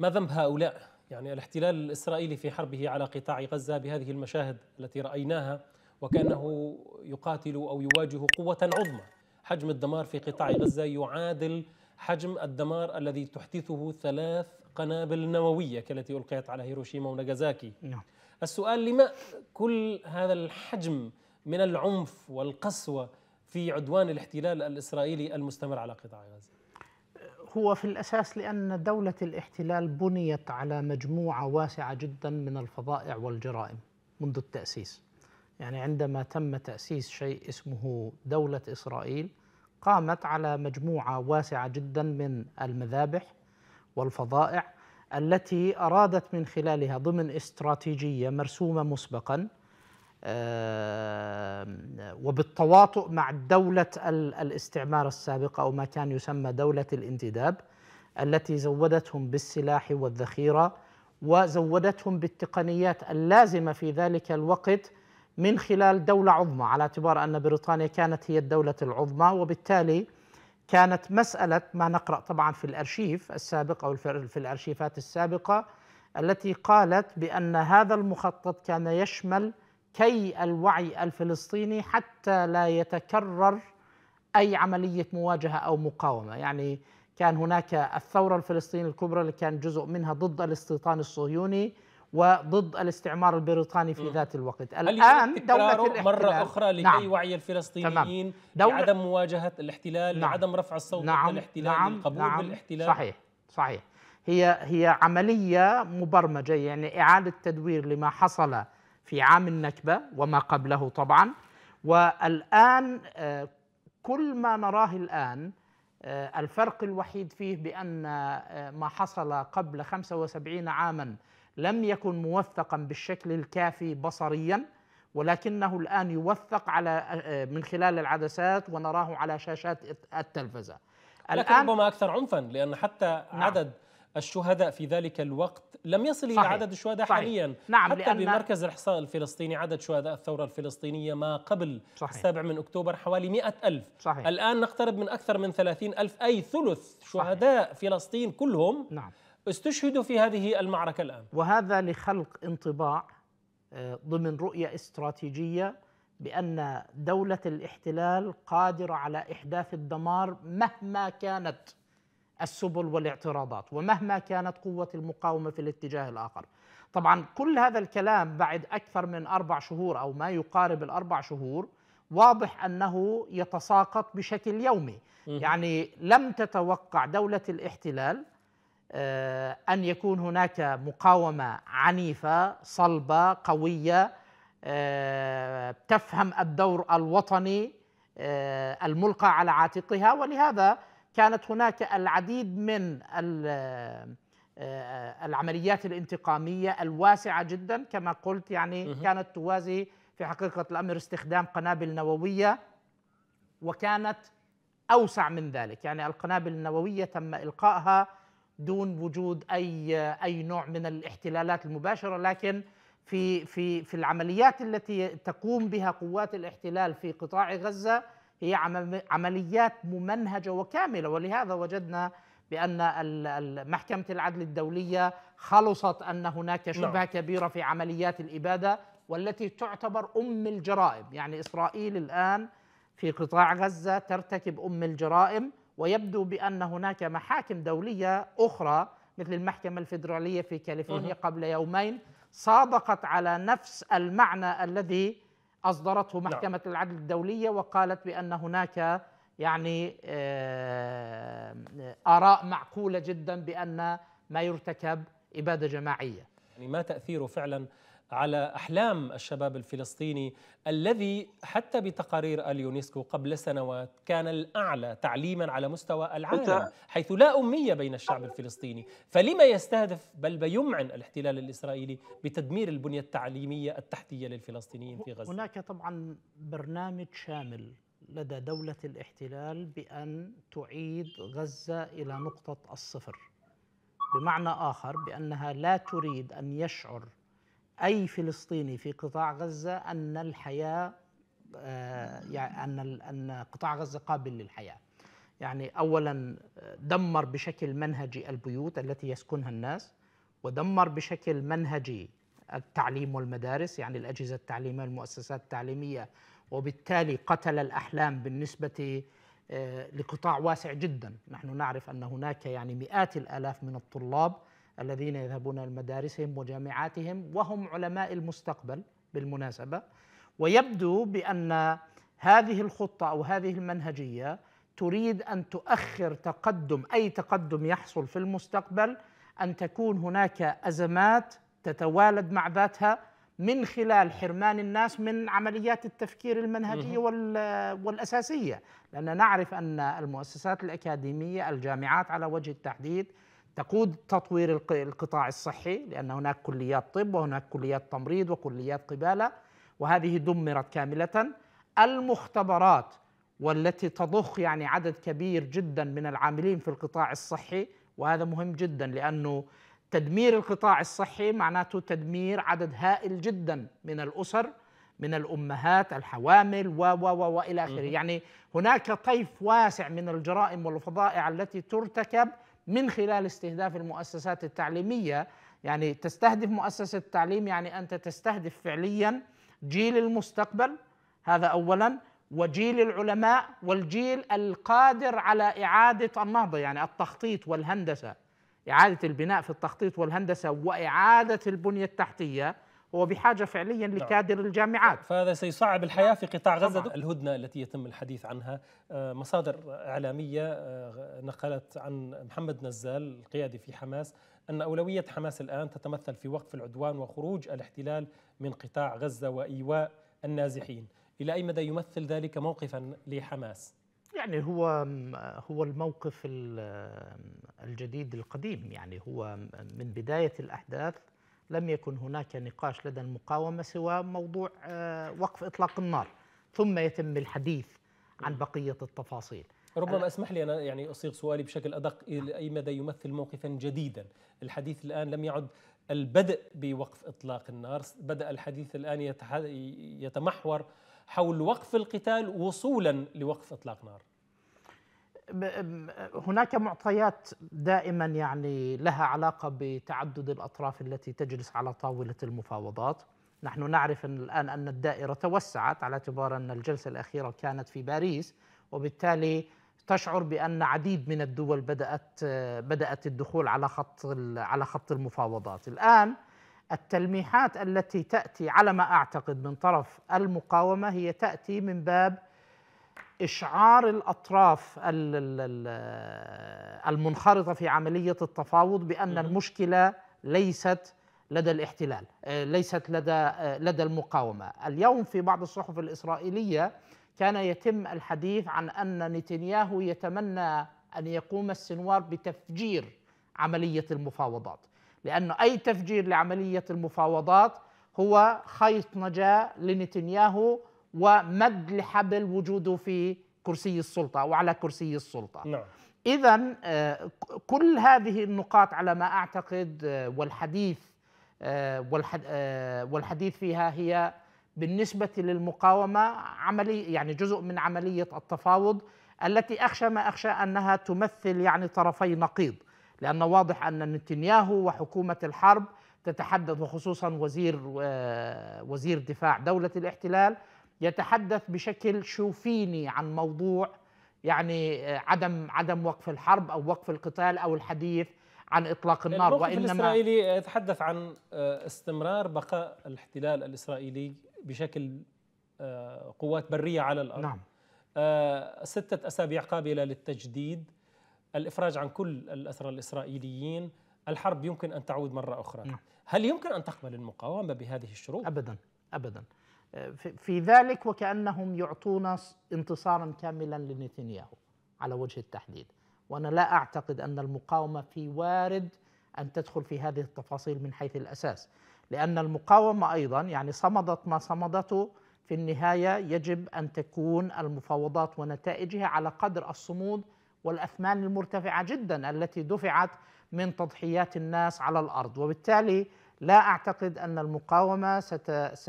ما ذنب هؤلاء؟ يعني الاحتلال الإسرائيلي في حربه على قطاع غزة بهذه المشاهد التي رأيناها وكأنه يقاتل أو يواجه قوة عظمى حجم الدمار في قطاع غزة يعادل حجم الدمار الذي تحدثه ثلاث قنابل نووية كالتي ألقيت على هيروشيما وناغازاكي نعم. السؤال لما كل هذا الحجم من العنف والقسوة في عدوان الاحتلال الإسرائيلي المستمر على قطاع غزة هو في الأساس لأن دولة الاحتلال بنيت على مجموعة واسعة جدا من الفظائع والجرائم منذ التأسيس يعني عندما تم تأسيس شيء اسمه دولة إسرائيل قامت على مجموعة واسعة جدا من المذابح والفظائع التي أرادت من خلالها ضمن استراتيجية مرسومة مسبقا وبالتواطؤ مع دولة الاستعمار السابقة أو ما كان يسمى دولة الانتداب التي زودتهم بالسلاح والذخيرة وزودتهم بالتقنيات اللازمة في ذلك الوقت من خلال دولة عظمى على اعتبار أن بريطانيا كانت هي الدولة العظمى وبالتالي كانت مسألة ما نقرأ طبعا في الأرشيف السابق أو في الأرشيفات السابقة التي قالت بأن هذا المخطط كان يشمل كي الوعي الفلسطيني حتى لا يتكرر اي عمليه مواجهه او مقاومه، يعني كان هناك الثوره الفلسطينيه الكبرى اللي كان جزء منها ضد الاستيطان الصهيوني وضد الاستعمار البريطاني في ذات الوقت الان دوله الاحتلال مره اخرى لكي نعم. وعي الفلسطينيين دولة لعدم مواجهه الاحتلال نعم. لعدم رفع الصوت نعم. ضد الاحتلال نعم. القبول نعم. بالاحتلال صحيح صحيح هي هي عمليه مبرمجه يعني اعاده تدوير لما حصل في عام النكبة وما قبله طبعا والآن آه، كل ما نراه الآن آه، الفرق الوحيد فيه بأن آه، ما حصل قبل 75 عاما لم يكن موثقا بالشكل الكافي بصريا ولكنه الآن يوثق على من خلال العدسات ونراه على شاشات التلفزة الآن ربما أكثر عنفا لأن حتى نعم. عدد الشهداء في ذلك الوقت لم يصل صحيح. إلى عدد الشهداء صحيح. حاليا نعم حتى لأن بمركز الإحصاء الفلسطيني عدد شهداء الثورة الفلسطينية ما قبل صحيح. 7 من أكتوبر حوالي 100 ألف صحيح. الآن نقترب من أكثر من 30 ألف أي ثلث شهداء صحيح. فلسطين كلهم نعم. استشهدوا في هذه المعركة الآن وهذا لخلق انطباع آه، ضمن رؤية استراتيجية بأن دولة الاحتلال قادرة على إحداث الدمار مهما كانت السبل والاعتراضات ومهما كانت قوة المقاومة في الاتجاه الآخر طبعا كل هذا الكلام بعد أكثر من أربع شهور أو ما يقارب الأربع شهور واضح أنه يتساقط بشكل يومي يعني لم تتوقع دولة الاحتلال آه، أن يكون هناك مقاومة عنيفة صلبة قوية آه، تفهم الدور الوطني آه، الملقى على عاتقها ولهذا كانت هناك العديد من آه، آه، العمليات الانتقامية الواسعة جدا كما قلت يعني كانت توازي في حقيقة الأمر استخدام قنابل نووية وكانت أوسع من ذلك يعني القنابل النووية تم إلقائها دون وجود أي أي نوع من الاحتلالات المباشرة لكن في في في العمليات التي تقوم بها قوات الاحتلال في قطاع غزة هي عمليات ممنهجة وكاملة ولهذا وجدنا بأن محكمة العدل الدولية خلصت أن هناك نعم. شبهة كبيرة في عمليات الإبادة والتي تعتبر أم الجرائم يعني إسرائيل الآن في قطاع غزة ترتكب أم الجرائم ويبدو بأن هناك محاكم دولية أخرى مثل المحكمة الفيدرالية في كاليفورنيا قبل يومين صادقت على نفس المعنى الذي أصدرته نعم. محكمة لا. العدل الدولية وقالت بأن هناك يعني آه، آراء معقولة جدا بأن ما يرتكب إبادة جماعية يعني ما تأثيره فعلا على احلام الشباب الفلسطيني الذي حتى بتقارير اليونسكو قبل سنوات كان الاعلى تعليما على مستوى العالم حيث لا اميه بين الشعب الفلسطيني، فلما يستهدف بل بيمعن الاحتلال الاسرائيلي بتدمير البنيه التعليميه التحتيه للفلسطينيين في غزه؟ هناك طبعا برنامج شامل لدى دولة الاحتلال بأن تعيد غزة إلى نقطة الصفر بمعنى آخر بأنها لا تريد أن يشعر اي فلسطيني في قطاع غزه ان الحياه آه، يعني ان ان قطاع غزه قابل للحياه. يعني اولا آه، دمر بشكل منهجي البيوت التي يسكنها الناس ودمر بشكل منهجي التعليم والمدارس يعني الاجهزه التعليميه والمؤسسات التعليميه وبالتالي قتل الاحلام بالنسبه آه، لقطاع واسع جدا، نحن نعرف ان هناك يعني مئات الالاف من الطلاب الذين يذهبون لمدارسهم وجامعاتهم وهم علماء المستقبل بالمناسبه ويبدو بان هذه الخطه او هذه المنهجيه تريد ان تؤخر تقدم اي تقدم يحصل في المستقبل ان تكون هناك ازمات تتوالد مع ذاتها من خلال حرمان الناس من عمليات التفكير المنهجية والأساسية لأننا نعرف أن المؤسسات الأكاديمية الجامعات على وجه التحديد تقود تطوير القطاع الصحي لأن هناك كليات طب وهناك كليات تمريض وكليات قبالة وهذه دمرت كاملة المختبرات والتي تضخ يعني عدد كبير جدا من العاملين في القطاع الصحي وهذا مهم جدا لأنه تدمير القطاع الصحي معناته تدمير عدد هائل جدا من الأسر من الأمهات الحوامل و و و وإلى آخره يعني هناك طيف واسع من الجرائم والفضائع التي ترتكب من خلال استهداف المؤسسات التعليميه يعني تستهدف مؤسسه التعليم يعني انت تستهدف فعليا جيل المستقبل هذا اولا وجيل العلماء والجيل القادر على اعاده النهضه يعني التخطيط والهندسه اعاده البناء في التخطيط والهندسه واعاده البنيه التحتيه هو بحاجه فعليا نعم. لكادر الجامعات فهذا سيصعب الحياه في قطاع نعم. غزه طبعا. الهدنه التي يتم الحديث عنها آه، مصادر اعلاميه آه، نقلت عن محمد نزال القيادي في حماس أن أولوية حماس الآن تتمثل في وقف العدوان وخروج الاحتلال من قطاع غزة وإيواء النازحين إلى أي مدى يمثل ذلك موقفا لحماس؟ يعني هو هو الموقف الجديد القديم يعني هو من بداية الأحداث لم يكن هناك نقاش لدى المقاومة سوى موضوع آه، وقف إطلاق النار ثم يتم الحديث عن بقية التفاصيل ربما اسمح لي انا يعني اصيغ سؤالي بشكل ادق الى اي مدى يمثل موقفا جديدا؟ الحديث الان لم يعد البدء بوقف اطلاق النار، بدا الحديث الان يتمحور حول وقف القتال وصولا لوقف اطلاق نار. هناك معطيات دائما يعني لها علاقه بتعدد الاطراف التي تجلس على طاوله المفاوضات نحن نعرف أن الآن أن الدائرة توسعت على اعتبار أن الجلسة الأخيرة كانت في باريس وبالتالي تشعر بأن عديد من الدول بدأت بدأت الدخول على خط على خط المفاوضات الآن التلميحات التي تأتي على ما أعتقد من طرف المقاومة هي تأتي من باب اشعار الاطراف المنخرطه في عمليه التفاوض بان المشكله ليست لدى الاحتلال آه، ليست لدى آه، لدى المقاومه اليوم في بعض الصحف الاسرائيليه كان يتم الحديث عن ان نتنياهو يتمنى ان يقوم السنوار بتفجير عمليه المفاوضات لانه اي تفجير لعمليه المفاوضات هو خيط نجاه لنتنياهو ومد لحبل وجوده في كرسي السلطة وعلى كرسي السلطة نعم. إذا آه، كل هذه النقاط على ما أعتقد آه، والحديث آه، والحديث فيها هي بالنسبة للمقاومة عملي يعني جزء من عملية التفاوض التي أخشى ما أخشى أنها تمثل يعني طرفي نقيض لأن واضح أن نتنياهو وحكومة الحرب تتحدث وخصوصا وزير وزير دفاع دولة الاحتلال يتحدث بشكل شوفيني عن موضوع يعني آه، عدم عدم وقف الحرب او وقف القتال او الحديث عن اطلاق النار الموقف وانما الاسرائيلي يتحدث عن آه، استمرار بقاء الاحتلال الاسرائيلي بشكل آه، قوات بريه على الارض نعم ستة أسابيع قابلة للتجديد الإفراج عن كل الأسرى الإسرائيليين الحرب يمكن أن تعود مرة أخرى نعم. هل يمكن أن تقبل المقاومة بهذه الشروط؟ أبدا أبدا في ذلك وكأنهم يعطون انتصارا كاملا لنتنياهو على وجه التحديد وأنا لا أعتقد أن المقاومة في وارد أن تدخل في هذه التفاصيل من حيث الأساس لأن المقاومة أيضا يعني صمدت ما صمدته في النهاية يجب أن تكون المفاوضات ونتائجها على قدر الصمود والأثمان المرتفعة جدا التي دفعت من تضحيات الناس على الأرض وبالتالي لا اعتقد ان المقاومه ست س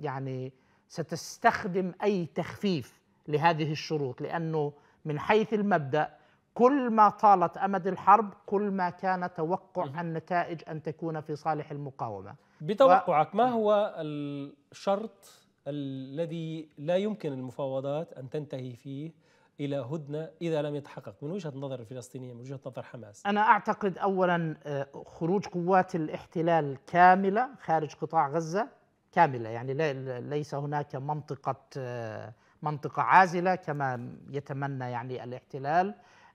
يعني ستستخدم اي تخفيف لهذه الشروط لانه من حيث المبدا كل ما طالت امد الحرب كل ما كان توقع النتائج ان تكون في صالح المقاومه بتوقعك ما هو الشرط الذي لا يمكن المفاوضات ان تنتهي فيه الى هدنه اذا لم يتحقق من وجهه نظر الفلسطينيين من وجهه نظر حماس؟ انا اعتقد اولا آه، خروج قوات الاحتلال كامله خارج قطاع غزه كامله يعني ليس هناك منطقه آه، منطقه عازله كما يتمنى يعني الاحتلال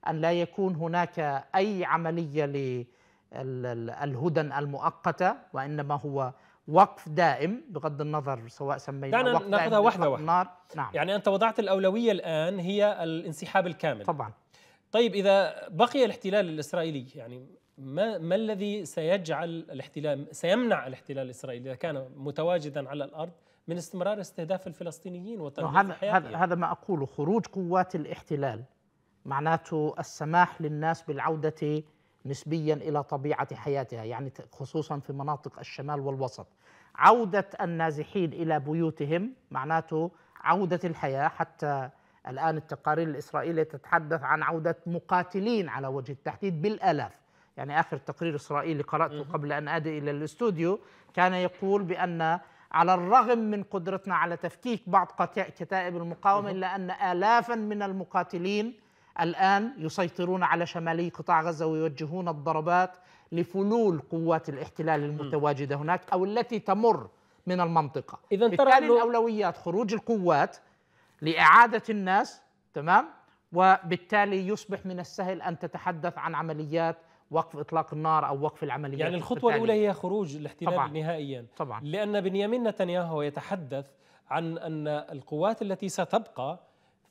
ان لا يكون هناك اي عمليه للهدن المؤقته وانما هو وقف دائم بغض النظر سواء سميناه وقف ناخذها واحده واحده نار. نعم يعني انت وضعت الاولويه الان هي الانسحاب الكامل طبعا طيب اذا بقي الاحتلال الاسرائيلي يعني ما ما الذي سيجعل الاحتلال سيمنع الاحتلال الاسرائيلي اذا كان متواجدا على الارض من استمرار استهداف الفلسطينيين نعم، وتنظيم هذا هذا ما اقوله خروج قوات الاحتلال معناته السماح للناس بالعوده نسبيا الى طبيعه حياتها يعني خصوصا في مناطق الشمال والوسط عوده النازحين الى بيوتهم معناته عوده الحياه حتى الان التقارير الاسرائيليه تتحدث عن عوده مقاتلين على وجه التحديد بالالاف يعني اخر تقرير اسرائيلي قراته قبل ان ادي الى الاستوديو كان يقول بان على الرغم من قدرتنا على تفكيك بعض كتائب المقاومه الا ان الافا من المقاتلين الآن يسيطرون على شمالي قطاع غزة ويوجهون الضربات لفلول قوات الاحتلال المتواجدة هناك أو التي تمر من المنطقة إذا ترى الأولويات خروج القوات لإعادة الناس تمام وبالتالي يصبح من السهل أن تتحدث عن عمليات وقف اطلاق النار او وقف العمليات يعني الخطوه الاولى هي خروج الاحتلال طبعا نهائيا طبعا لان بنيامين نتنياهو يتحدث عن ان القوات التي ستبقى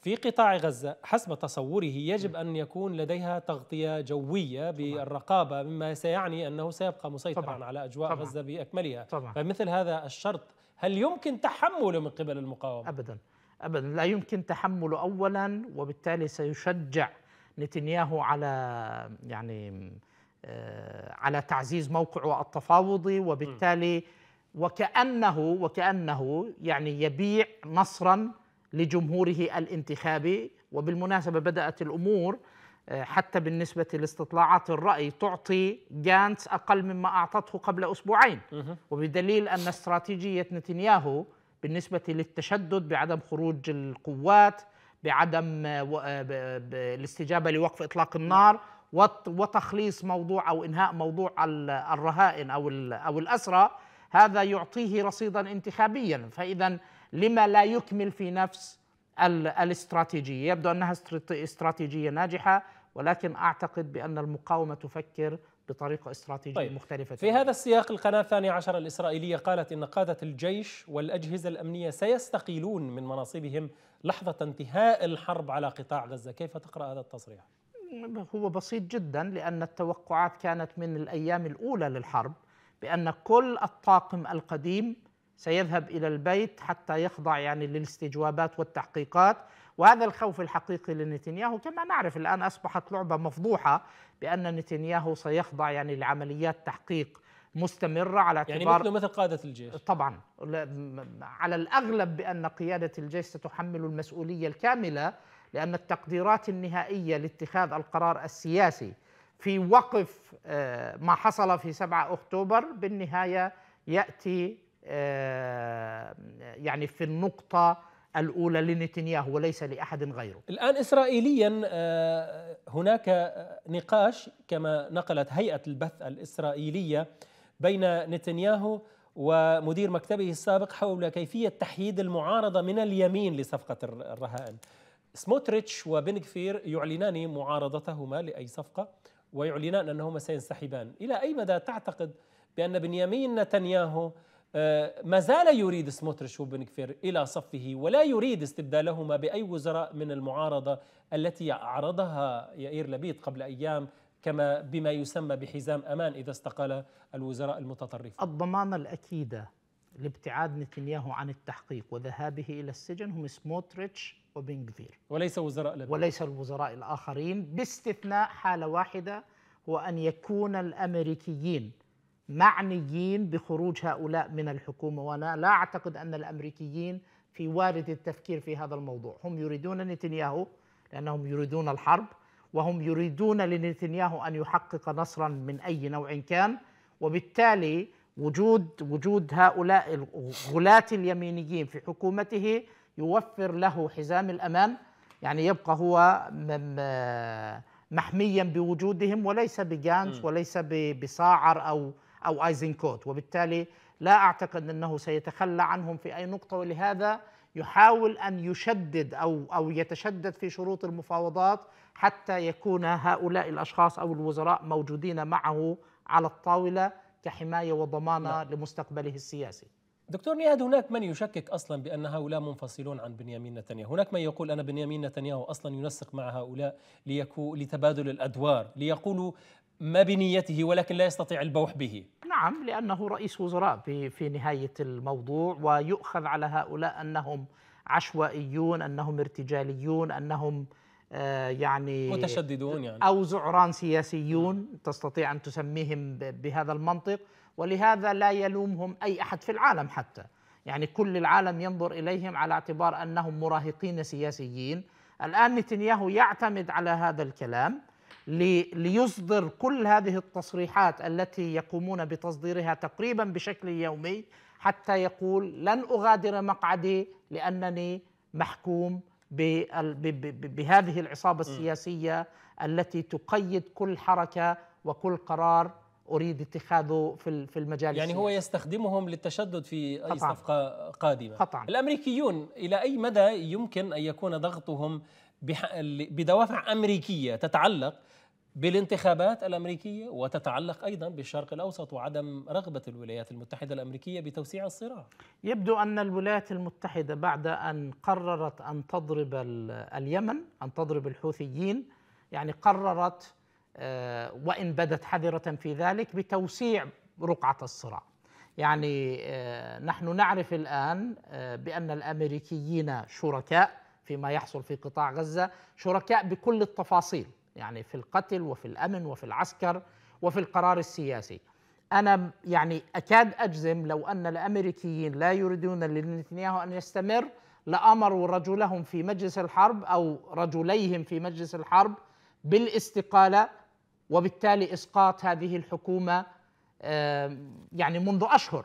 في قطاع غزة حسب تصوره يجب أن يكون لديها تغطية جوية بالرقابة مما سيعني أنه سيبقى مسيطرا طبعا. على أجواء طبعا. غزة بأكملها طبعا. فمثل هذا الشرط هل يمكن تحمله من قبل المقاومة؟ أبدا أبدا لا يمكن تحمله أولا وبالتالي سيشجع نتنياهو على يعني آه، على تعزيز موقعه التفاوضي وبالتالي وكأنه وكأنه يعني يبيع نصرا لجمهوره الانتخابي وبالمناسبة بدأت الأمور آه، حتى بالنسبة لاستطلاعات الرأي تعطي جانتس أقل مما أعطته قبل أسبوعين وبدليل أن استراتيجية نتنياهو بالنسبة للتشدد بعدم خروج القوات بعدم آه، آه، الاستجابة لوقف إطلاق النار وتخليص موضوع أو إنهاء موضوع الرهائن أو الأسرى هذا يعطيه رصيدا انتخابيا فإذا لما لا يكمل في نفس الاستراتيجيه يبدو انها استراتيجيه ناجحه ولكن اعتقد بان المقاومه تفكر بطريقة استراتيجية طيب. مختلفة في هذا السياق القناة الثانية عشر الإسرائيلية قالت إن قادة الجيش والأجهزة الأمنية سيستقيلون من مناصبهم لحظة انتهاء الحرب على قطاع غزة كيف تقرأ هذا التصريح؟ هو بسيط جدا لأن التوقعات كانت من الأيام الأولى للحرب بأن كل الطاقم القديم سيذهب إلى البيت حتى يخضع يعني للاستجوابات والتحقيقات وهذا الخوف الحقيقي لنتنياهو كما نعرف الآن أصبحت لعبة مفضوحة بأن نتنياهو سيخضع يعني لعمليات تحقيق مستمرة على يعني اعتبار يعني مثل مثل قادة الجيش طبعا على الأغلب بأن قيادة الجيش ستحمل المسؤولية الكاملة لأن التقديرات النهائية لاتخاذ القرار السياسي في وقف آه، ما حصل في 7 أكتوبر بالنهاية يأتي يعني في النقطة الأولى لنتنياهو وليس لأحد غيره الآن إسرائيليا آه، هناك نقاش كما نقلت هيئة البث الإسرائيلية بين نتنياهو ومدير مكتبه السابق حول كيفية تحييد المعارضة من اليمين لصفقة الرهائن سموتريتش وبنكفير يعلنان معارضتهما لأي صفقة ويعلنان أنهما سينسحبان إلى أي مدى تعتقد بأن بنيامين نتنياهو آه، ما زال يريد سموتريش وبنكفير إلى صفه ولا يريد استبدالهما بأي وزراء من المعارضة التي عرضها يائير لبيد قبل أيام كما بما يسمى بحزام أمان إذا استقال الوزراء المتطرفين الضمانة الأكيدة لابتعاد نتنياهو عن التحقيق وذهابه إلى السجن هم سموتريتش وبنغفير وليس وزراء لبيد. وليس الوزراء الآخرين باستثناء حالة واحدة هو أن يكون الأمريكيين معنيين بخروج هؤلاء من الحكومه وانا لا اعتقد ان الامريكيين في وارد التفكير في هذا الموضوع، هم يريدون نتنياهو لانهم يريدون الحرب وهم يريدون لنتنياهو ان يحقق نصرا من اي نوع كان وبالتالي وجود وجود هؤلاء الغلاة اليمينيين في حكومته يوفر له حزام الامان يعني يبقى هو محميا بوجودهم وليس بجانس وليس بصاعر او أو آيزنكوت وبالتالي لا أعتقد أنه سيتخلى عنهم في أي نقطة ولهذا يحاول أن يشدد أو أو يتشدد في شروط المفاوضات حتى يكون هؤلاء الأشخاص أو الوزراء موجودين معه على الطاولة كحماية وضمانة نعم. لمستقبله السياسي دكتور نياد هناك من يشكك اصلا بان هؤلاء منفصلون عن بنيامين نتنياهو، هناك من يقول ان بنيامين نتنياهو اصلا ينسق مع هؤلاء ليكو لتبادل الادوار، ليقولوا ما بنيته ولكن لا يستطيع البوح به نعم لأنه رئيس وزراء في في نهاية الموضوع ويؤخذ على هؤلاء أنهم عشوائيون أنهم ارتجاليون أنهم آه، يعني متشددون يعني أو زعران سياسيون تستطيع أن تسميهم بهذا المنطق ولهذا لا يلومهم أي أحد في العالم حتى يعني كل العالم ينظر إليهم على اعتبار أنهم مراهقين سياسيين الآن نتنياهو يعتمد على هذا الكلام ليصدر كل هذه التصريحات التي يقومون بتصديرها تقريبا بشكل يومي حتى يقول لن اغادر مقعدي لانني محكوم بهذه العصابه السياسيه التي تقيد كل حركه وكل قرار اريد اتخاذه في في المجال يعني السياسي. هو يستخدمهم للتشدد في اي قطعاً. صفقه قادمه قطعاً. الامريكيون الى اي مدى يمكن ان يكون ضغطهم بدوافع امريكيه تتعلق بالانتخابات الامريكيه وتتعلق ايضا بالشرق الاوسط وعدم رغبه الولايات المتحده الامريكيه بتوسيع الصراع. يبدو ان الولايات المتحده بعد ان قررت ان تضرب اليمن، ان تضرب الحوثيين، يعني قررت آه، وان بدت حذره في ذلك بتوسيع رقعه الصراع. يعني آه، نحن نعرف الان آه، بان الامريكيين شركاء فيما يحصل في قطاع غزه، شركاء بكل التفاصيل. يعني في القتل وفي الامن وفي العسكر وفي القرار السياسي انا يعني اكاد اجزم لو ان الامريكيين لا يريدون لنتنياهو ان يستمر لامروا رجلهم في مجلس الحرب او رجليهم في مجلس الحرب بالاستقاله وبالتالي اسقاط هذه الحكومه يعني منذ اشهر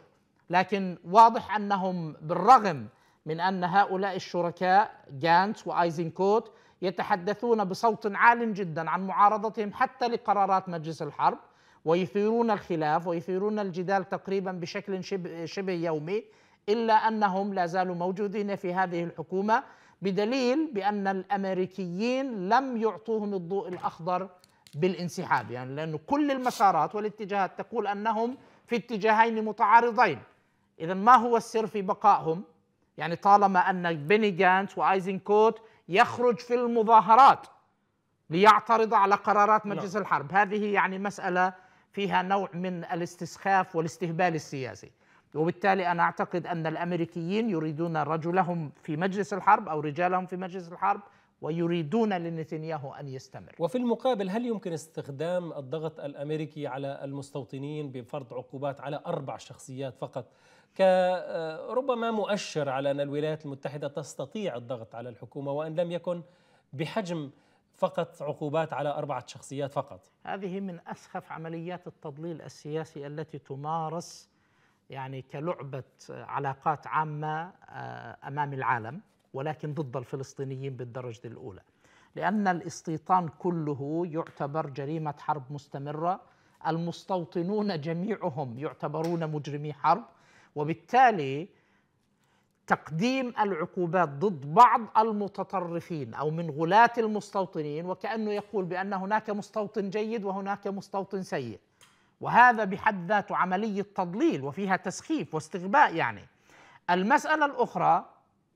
لكن واضح انهم بالرغم من ان هؤلاء الشركاء جانت وايزنكوت يتحدثون بصوت عال جدا عن معارضتهم حتى لقرارات مجلس الحرب ويثيرون الخلاف ويثيرون الجدال تقريبا بشكل شبه, شبه يومي الا انهم لا زالوا موجودين في هذه الحكومه بدليل بان الامريكيين لم يعطوهم الضوء الاخضر بالانسحاب يعني لانه كل المسارات والاتجاهات تقول انهم في اتجاهين متعارضين اذا ما هو السر في بقائهم يعني طالما أن بني جانس وآيزنكوت يخرج في المظاهرات ليعترض على قرارات مجلس لا. الحرب هذه يعني مسألة فيها نوع من الاستسخاف والاستهبال السياسي وبالتالي أنا أعتقد أن الأمريكيين يريدون رجلهم في مجلس الحرب أو رجالهم في مجلس الحرب ويريدون لنتنياهو ان يستمر. وفي المقابل هل يمكن استخدام الضغط الامريكي على المستوطنين بفرض عقوبات على اربع شخصيات فقط كربما مؤشر على ان الولايات المتحده تستطيع الضغط على الحكومه وان لم يكن بحجم فقط عقوبات على أربعة شخصيات فقط هذه من أسخف عمليات التضليل السياسي التي تمارس يعني كلعبة علاقات عامة آه، أمام العالم ولكن ضد الفلسطينيين بالدرجة الأولى لأن الاستيطان كله يعتبر جريمة حرب مستمرة المستوطنون جميعهم يعتبرون مجرمي حرب وبالتالي تقديم العقوبات ضد بعض المتطرفين او من غلاة المستوطنين وكانه يقول بان هناك مستوطن جيد وهناك مستوطن سيء وهذا بحد ذاته عمليه تضليل وفيها تسخيف واستغباء يعني المساله الاخرى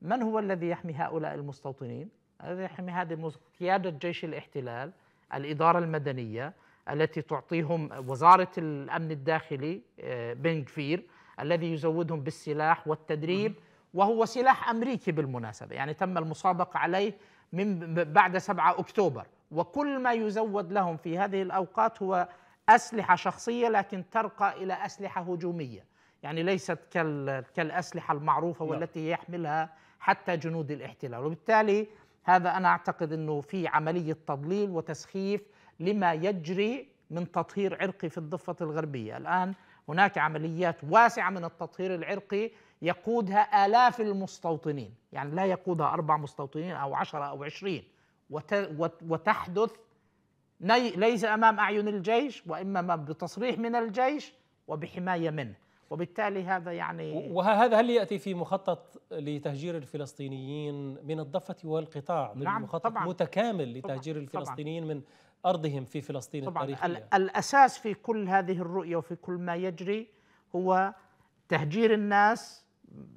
من هو الذي يحمي هؤلاء المستوطنين؟ الذي يحمي هذه قياده جيش الاحتلال الاداره المدنيه التي تعطيهم وزاره الامن الداخلي آه، بنكفير الذي يزودهم بالسلاح والتدريب وهو سلاح امريكي بالمناسبه يعني تم المسابقه عليه من بعد 7 اكتوبر وكل ما يزود لهم في هذه الاوقات هو اسلحه شخصيه لكن ترقى الى اسلحه هجوميه يعني ليست كالاسلحه المعروفه نعم. والتي يحملها حتى جنود الاحتلال وبالتالي هذا انا اعتقد انه في عمليه تضليل وتسخيف لما يجري من تطهير عرقي في الضفه الغربيه الان هناك عمليات واسعه من التطهير العرقي يقودها آلاف المستوطنين يعني لا يقودها أربع مستوطنين أو عشرة أو عشرين وتحدث ليس أمام أعين الجيش وإنما بتصريح من الجيش وبحماية منه وبالتالي هذا يعني وهذا هل يأتي في مخطط لتهجير الفلسطينيين من الضفة والقطاع نعم مخطط طبعًا متكامل لتهجير طبعًا الفلسطينيين من أرضهم في فلسطين طبعا التاريخية الأساس في كل هذه الرؤية وفي كل ما يجري هو تهجير الناس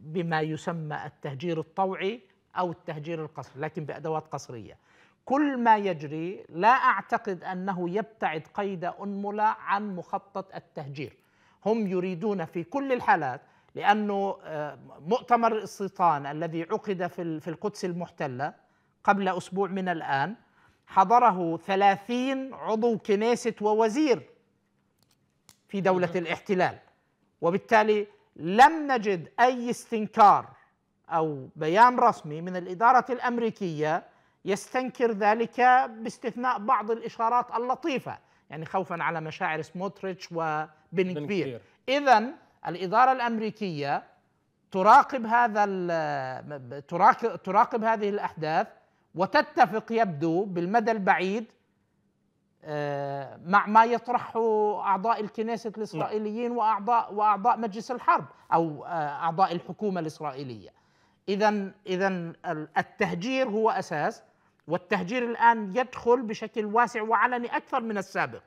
بما يسمى التهجير الطوعي أو التهجير القسري لكن بأدوات قسرية كل ما يجري لا أعتقد أنه يبتعد قيد أنملة عن مخطط التهجير هم يريدون في كل الحالات لأنه آه، مؤتمر الاستيطان الذي عقد في القدس المحتلة قبل أسبوع من الآن حضره ثلاثين عضو كنيسة ووزير في دولة الاحتلال وبالتالي لم نجد أي استنكار أو بيان رسمي من الإدارة الأمريكية يستنكر ذلك باستثناء بعض الإشارات اللطيفة يعني خوفا على مشاعر سموتريتش وبن كبير إذا الإدارة الأمريكية تراقب هذا تراقب هذه الأحداث وتتفق يبدو بالمدى البعيد آه، مع ما يطرحه اعضاء الكنيسة الاسرائيليين نعم. واعضاء واعضاء مجلس الحرب او آه، اعضاء الحكومه الاسرائيليه. اذا اذا التهجير هو اساس والتهجير الان يدخل بشكل واسع وعلني اكثر من السابق.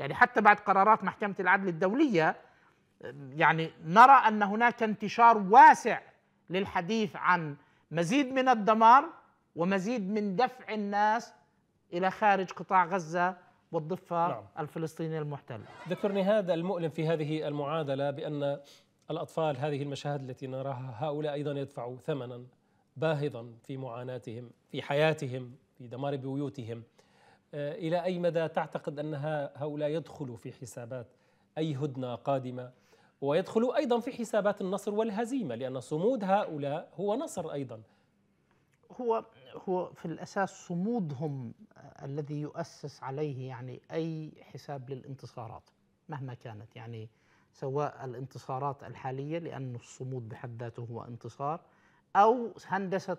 يعني حتى بعد قرارات محكمه العدل الدوليه يعني نرى ان هناك انتشار واسع للحديث عن مزيد من الدمار ومزيد من دفع الناس الى خارج قطاع غزه والضفه نعم. الفلسطينيه المحتله. دكتور نهاد المؤلم في هذه المعادله بان الاطفال هذه المشاهد التي نراها هؤلاء ايضا يدفعوا ثمنا باهظا في معاناتهم، في حياتهم، في دمار بيوتهم. آه، الى اي مدى تعتقد ان هؤلاء يدخلوا في حسابات اي هدنه قادمه ويدخلوا ايضا في حسابات النصر والهزيمه لان صمود هؤلاء هو نصر ايضا. هو هو في الأساس صمودهم الذي يؤسس عليه يعني أي حساب للانتصارات مهما كانت يعني سواء الانتصارات الحالية لأن الصمود بحد ذاته هو انتصار أو هندسة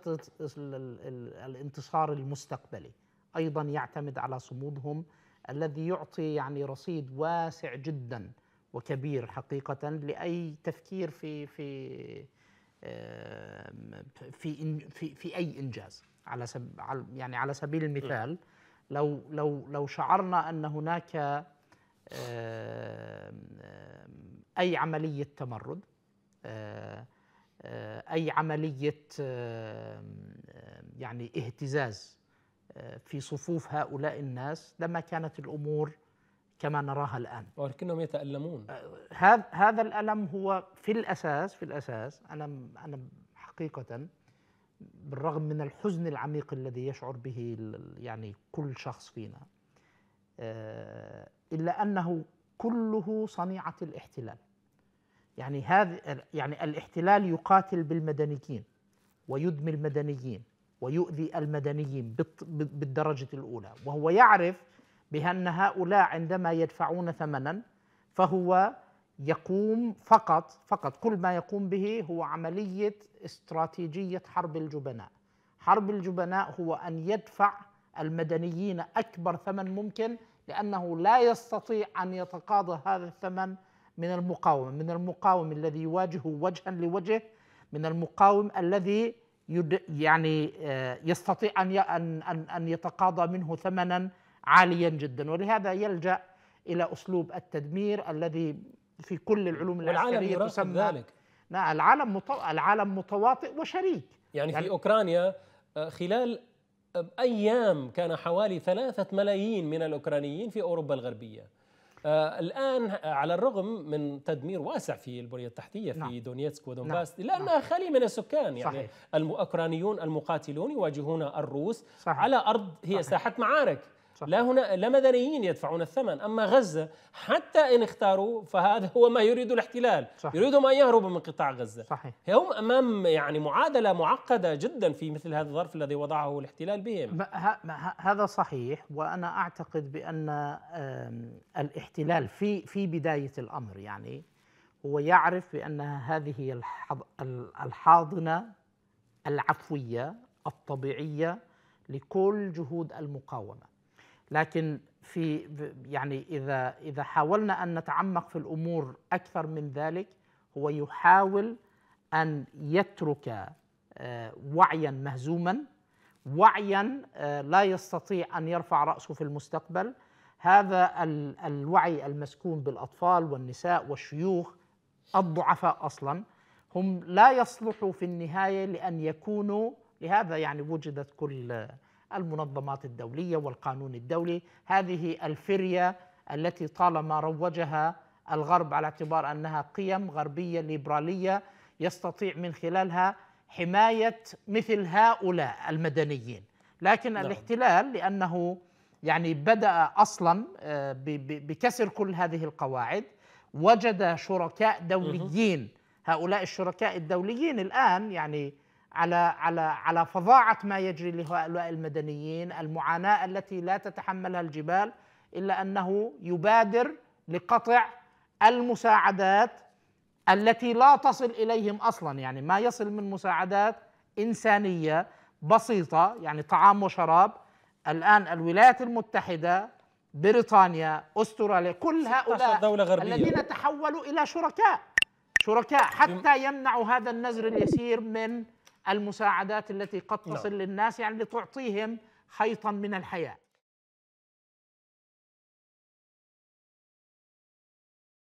الانتصار المستقبلي أيضا يعتمد على صمودهم الذي يعطي يعني رصيد واسع جدا وكبير حقيقة لأي تفكير في في في في, في, في أي إنجاز على سب... يعني على سبيل المثال لو لو لو شعرنا ان هناك آه، اي عمليه تمرد آه، آه، اي عمليه يعني اهتزاز في صفوف هؤلاء الناس لما كانت الامور كما نراها الان ولكنهم يتالمون هذا هذا الالم هو في الاساس في الاساس انا انا حقيقه بالرغم من الحزن العميق الذي يشعر به يعني كل شخص فينا آه، إلا أنه كله صنيعة الاحتلال يعني هذا يعني الاحتلال يقاتل بالمدنيين ويدمي المدنيين ويؤذي المدنيين بالدرجة الأولى وهو يعرف بأن هؤلاء عندما يدفعون ثمنا فهو يقوم فقط فقط كل ما يقوم به هو عملية استراتيجية حرب الجبناء حرب الجبناء هو أن يدفع المدنيين أكبر ثمن ممكن لأنه لا يستطيع أن يتقاضى هذا الثمن من المقاومة من المقاوم الذي يواجهه وجها لوجه من المقاوم الذي يد يعني آه، يستطيع أن أن أن يتقاضى منه ثمنا عاليا جدا ولهذا يلجأ إلى أسلوب التدمير الذي في كل العلوم العسكريه تسمى ذلك نعم العالم العالم متواطئ وشريك يعني, يعني في اوكرانيا آه، خلال آه، ايام كان حوالي ثلاثة ملايين من الاوكرانيين في اوروبا الغربيه آه، الان على الرغم من تدمير واسع في البنيه التحتيه في نعم. دونيتسك ودونباس نعم. لانها نعم. خالي من السكان يعني صحيح. الاوكرانيون المقاتلون يواجهون الروس صحيح. على ارض هي صحيح. ساحه معارك لا هنا لا مدنيين يدفعون الثمن أما غزة حتى إن اختاروا فهذا هو ما يريد الاحتلال صح. يريدهم أن يهربوا من قطاع غزة صحيح. هم أمام يعني معادلة معقدة جدا في مثل هذا الظرف الذي وضعه الاحتلال بهم هذا صحيح وأنا أعتقد بأن الاحتلال في في بداية الأمر يعني هو يعرف بأن هذه الحاضنة العفوية الطبيعية لكل جهود المقاومة لكن في يعني اذا اذا حاولنا ان نتعمق في الامور اكثر من ذلك هو يحاول ان يترك آه، وعيا مهزوما وعيا آه، لا يستطيع ان يرفع راسه في المستقبل هذا الوعي المسكون بالاطفال والنساء والشيوخ الضعفاء اصلا هم لا يصلحوا في النهايه لان يكونوا لهذا يعني وجدت كل المنظمات الدولية والقانون الدولي هذه الفرية التي طالما روجها الغرب على اعتبار أنها قيم غربية ليبرالية يستطيع من خلالها حماية مثل هؤلاء المدنيين لكن لا. نعم. الاحتلال لأنه يعني بدأ أصلا آه، بكسر كل هذه القواعد وجد شركاء دوليين هؤلاء الشركاء الدوليين الآن يعني على على على فظاعه ما يجري لهؤلاء المدنيين، المعاناه التي لا تتحملها الجبال الا انه يبادر لقطع المساعدات التي لا تصل اليهم اصلا، يعني ما يصل من مساعدات انسانيه بسيطه يعني طعام وشراب الان الولايات المتحده بريطانيا استراليا كل هؤلاء دولة غربية. الذين تحولوا الى شركاء شركاء حتى يمنعوا هذا النزر اليسير من المساعدات التي قد تصل نعم. للناس يعني لتعطيهم خيطا من الحياه